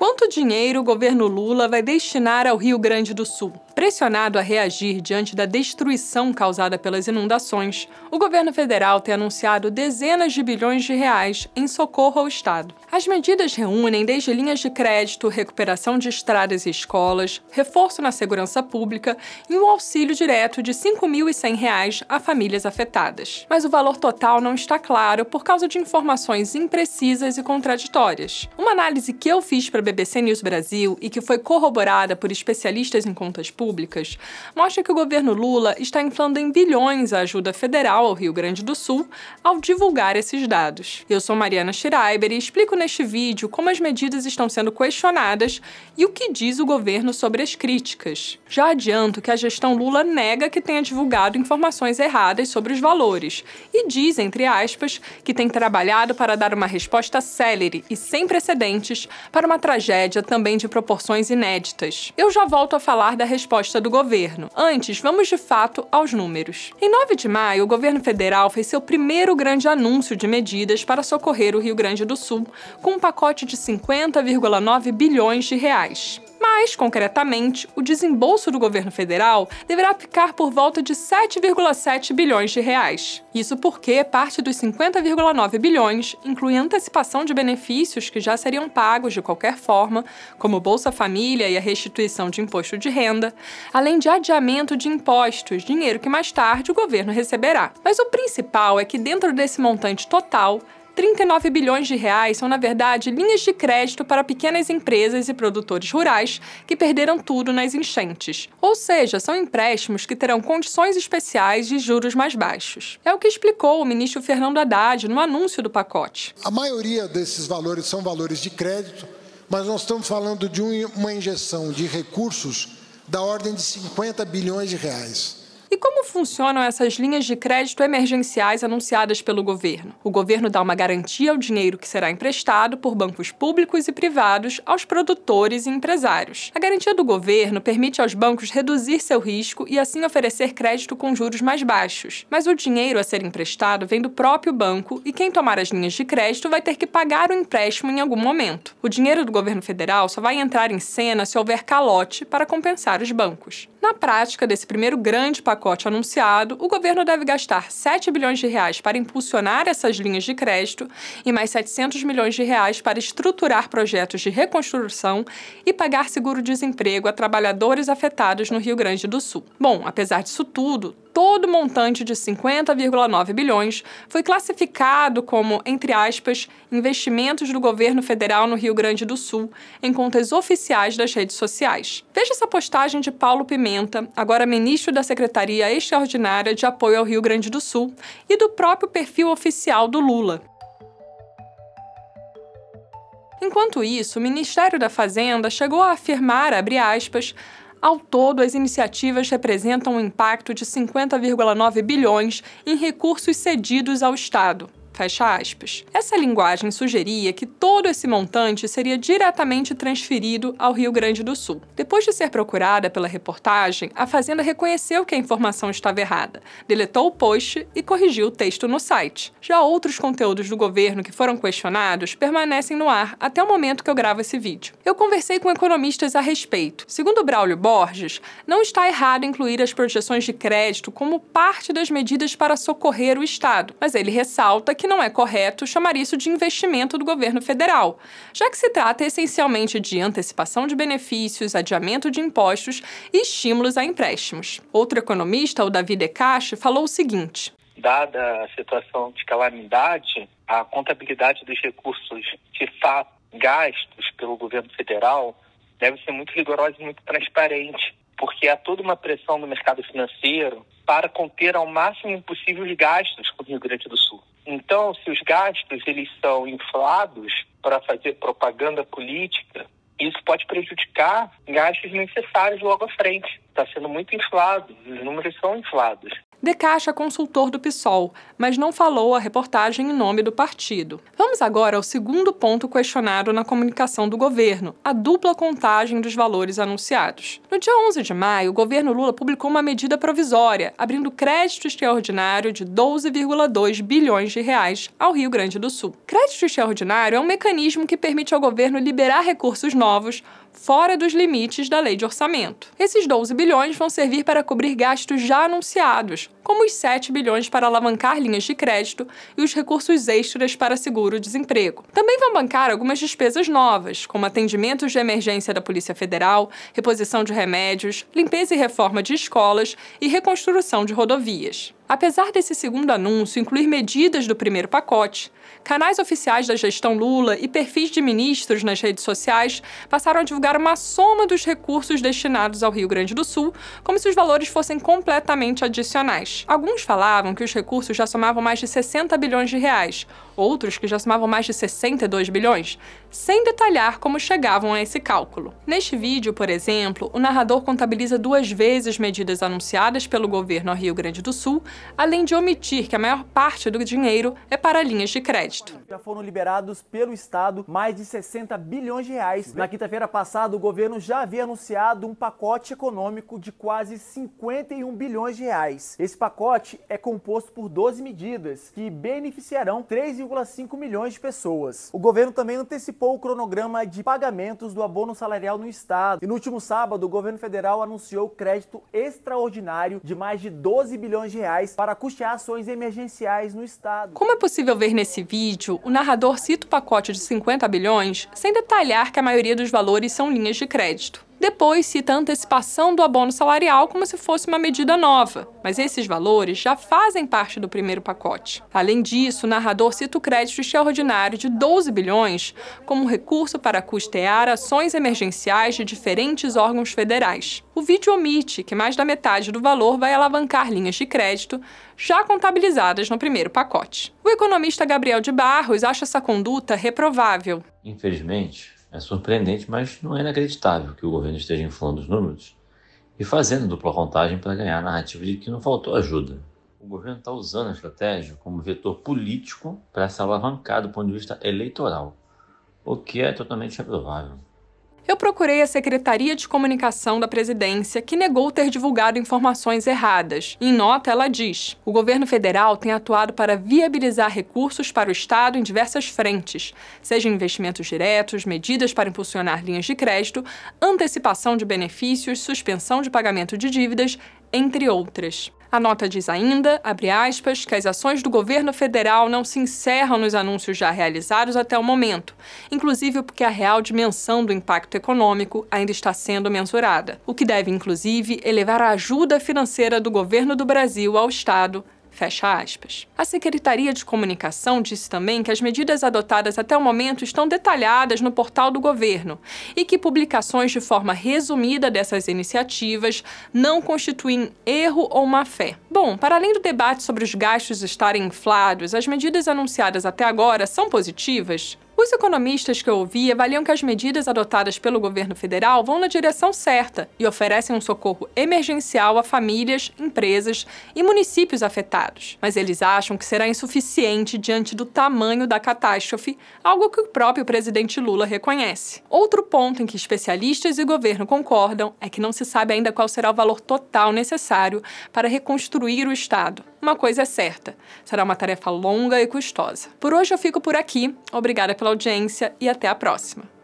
Quanto dinheiro o governo Lula vai destinar ao Rio Grande do Sul? Pressionado a reagir diante da destruição causada pelas inundações, o governo federal tem anunciado dezenas de bilhões de reais em socorro ao Estado. As medidas reúnem desde linhas de crédito, recuperação de estradas e escolas, reforço na segurança pública e um auxílio direto de R$ 5.100 a famílias afetadas. Mas o valor total não está claro por causa de informações imprecisas e contraditórias. Uma análise que eu fiz para BBC News Brasil e que foi corroborada por especialistas em contas públicas, mostra que o governo Lula está inflando em bilhões a ajuda federal ao Rio Grande do Sul ao divulgar esses dados. Eu sou Mariana Schreiber e explico neste vídeo como as medidas estão sendo questionadas e o que diz o governo sobre as críticas. Já adianto que a gestão Lula nega que tenha divulgado informações erradas sobre os valores e diz, entre aspas, que tem trabalhado para dar uma resposta célere e sem precedentes para uma tragédia tragédia também de proporções inéditas. Eu já volto a falar da resposta do governo. Antes, vamos de fato aos números. Em 9 de maio, o governo federal fez seu primeiro grande anúncio de medidas para socorrer o Rio Grande do Sul, com um pacote de 50,9 bilhões de reais. Mas, concretamente, o desembolso do governo federal deverá ficar por volta de 7,7 bilhões de reais. Isso porque parte dos 50,9 bilhões inclui antecipação de benefícios que já seriam pagos de qualquer forma, como Bolsa Família e a restituição de imposto de renda, além de adiamento de impostos, dinheiro que mais tarde o governo receberá. Mas o principal é que dentro desse montante total, 39 bilhões de reais são, na verdade, linhas de crédito para pequenas empresas e produtores rurais que perderam tudo nas enchentes. Ou seja, são empréstimos que terão condições especiais de juros mais baixos. É o que explicou o ministro Fernando Haddad no anúncio do pacote. A maioria desses valores são valores de crédito, mas nós estamos falando de uma injeção de recursos da ordem de 50 bilhões de reais. E como funcionam essas linhas de crédito emergenciais anunciadas pelo governo? O governo dá uma garantia ao dinheiro que será emprestado por bancos públicos e privados aos produtores e empresários. A garantia do governo permite aos bancos reduzir seu risco e assim oferecer crédito com juros mais baixos. Mas o dinheiro a ser emprestado vem do próprio banco e quem tomar as linhas de crédito vai ter que pagar o empréstimo em algum momento. O dinheiro do governo federal só vai entrar em cena se houver calote para compensar os bancos. Na prática desse primeiro grande pacote pacote anunciado, o governo deve gastar 7 bilhões de reais para impulsionar essas linhas de crédito e mais 700 milhões de reais para estruturar projetos de reconstrução e pagar seguro-desemprego a trabalhadores afetados no Rio Grande do Sul. Bom, apesar disso tudo, todo o montante de 50,9 bilhões foi classificado como, entre aspas, investimentos do governo federal no Rio Grande do Sul, em contas oficiais das redes sociais. Veja essa postagem de Paulo Pimenta, agora ministro da Secretaria Extraordinária de Apoio ao Rio Grande do Sul, e do próprio perfil oficial do Lula. Enquanto isso, o Ministério da Fazenda chegou a afirmar, abre aspas, ao todo, as iniciativas representam um impacto de 50,9 bilhões em recursos cedidos ao Estado. Caixa aspas. Essa linguagem sugeria que todo esse montante seria diretamente transferido ao Rio Grande do Sul. Depois de ser procurada pela reportagem, a Fazenda reconheceu que a informação estava errada, deletou o post e corrigiu o texto no site. Já outros conteúdos do governo que foram questionados permanecem no ar até o momento que eu gravo esse vídeo. Eu conversei com economistas a respeito. Segundo Braulio Borges, não está errado incluir as projeções de crédito como parte das medidas para socorrer o Estado, mas ele ressalta que não é correto chamar isso de investimento do governo federal, já que se trata essencialmente de antecipação de benefícios, adiamento de impostos e estímulos a empréstimos. Outro economista, o Davi Decache, falou o seguinte: Dada a situação de calamidade, a contabilidade dos recursos de fato gastos pelo governo federal deve ser muito rigorosa e muito transparente, porque há toda uma pressão no mercado financeiro para conter ao máximo possível os gastos com o Rio Grande do Sul. Então, se os gastos eles são inflados para fazer propaganda política, isso pode prejudicar gastos necessários logo à frente. Está sendo muito inflado, os números são inflados. De Caixa consultor do PSOL, mas não falou a reportagem em nome do partido. Vamos agora ao segundo ponto questionado na comunicação do governo, a dupla contagem dos valores anunciados. No dia 11 de maio, o governo Lula publicou uma medida provisória, abrindo crédito extraordinário de 12,2 bilhões de reais ao Rio Grande do Sul. Crédito extraordinário é um mecanismo que permite ao governo liberar recursos novos fora dos limites da lei de orçamento. Esses 12 bilhões vão servir para cobrir gastos já anunciados, como os 7 bilhões para alavancar linhas de crédito e os recursos extras para seguro-desemprego. Também vão bancar algumas despesas novas, como atendimentos de emergência da Polícia Federal, reposição de remédios, limpeza e reforma de escolas e reconstrução de rodovias. Apesar desse segundo anúncio incluir medidas do primeiro pacote, canais oficiais da gestão Lula e perfis de ministros nas redes sociais passaram a divulgar uma soma dos recursos destinados ao Rio Grande do Sul, como se os valores fossem completamente adicionais. Alguns falavam que os recursos já somavam mais de 60 bilhões de reais, outros que já somavam mais de 62 bilhões, sem detalhar como chegavam a esse cálculo. Neste vídeo, por exemplo, o narrador contabiliza duas vezes medidas anunciadas pelo governo ao Rio Grande do Sul, além de omitir que a maior parte do dinheiro é para linhas de crédito. Já foram liberados pelo Estado mais de 60 bilhões de reais. Na quinta-feira passada, o governo já havia anunciado um pacote econômico de quase 51 bilhões de reais. Esse pacote é composto por 12 medidas que beneficiarão 3,5 milhões de pessoas. O governo também antecipou antecipou o cronograma de pagamentos do abono salarial no estado. E no último sábado, o governo federal anunciou crédito extraordinário de mais de 12 bilhões de reais para custear ações emergenciais no estado. Como é possível ver nesse vídeo, o narrador cita o pacote de 50 bilhões sem detalhar que a maioria dos valores são linhas de crédito. Depois cita a antecipação do abono salarial como se fosse uma medida nova, mas esses valores já fazem parte do primeiro pacote. Além disso, o narrador cita o crédito extraordinário de 12 bilhões como recurso para custear ações emergenciais de diferentes órgãos federais. O vídeo omite que mais da metade do valor vai alavancar linhas de crédito já contabilizadas no primeiro pacote. O economista Gabriel de Barros acha essa conduta reprovável. Infelizmente, é surpreendente, mas não é inacreditável que o governo esteja inflando os números e fazendo dupla contagem para ganhar a narrativa de que não faltou ajuda. O governo está usando a estratégia como vetor político para se alavancar do ponto de vista eleitoral, o que é totalmente reprovável. Eu procurei a Secretaria de Comunicação da Presidência, que negou ter divulgado informações erradas. Em nota, ela diz: o governo federal tem atuado para viabilizar recursos para o Estado em diversas frentes, seja investimentos diretos, medidas para impulsionar linhas de crédito, antecipação de benefícios, suspensão de pagamento de dívidas, entre outras. A nota diz ainda, abre aspas, que as ações do governo federal não se encerram nos anúncios já realizados até o momento, inclusive porque a real dimensão do impacto econômico ainda está sendo mensurada, o que deve, inclusive, elevar a ajuda financeira do governo do Brasil ao Estado Fecha aspas. A Secretaria de Comunicação disse também que as medidas adotadas até o momento estão detalhadas no portal do governo e que publicações de forma resumida dessas iniciativas não constituem erro ou má-fé. Bom, para além do debate sobre os gastos estarem inflados, as medidas anunciadas até agora são positivas? Os economistas que eu ouvi avaliam que as medidas adotadas pelo governo federal vão na direção certa e oferecem um socorro emergencial a famílias, empresas e municípios afetados. Mas eles acham que será insuficiente diante do tamanho da catástrofe, algo que o próprio presidente Lula reconhece. Outro ponto em que especialistas e governo concordam é que não se sabe ainda qual será o valor total necessário para reconstruir o Estado uma coisa é certa: será uma tarefa longa e custosa. Por hoje eu fico por aqui. Obrigada pela audiência e até a próxima.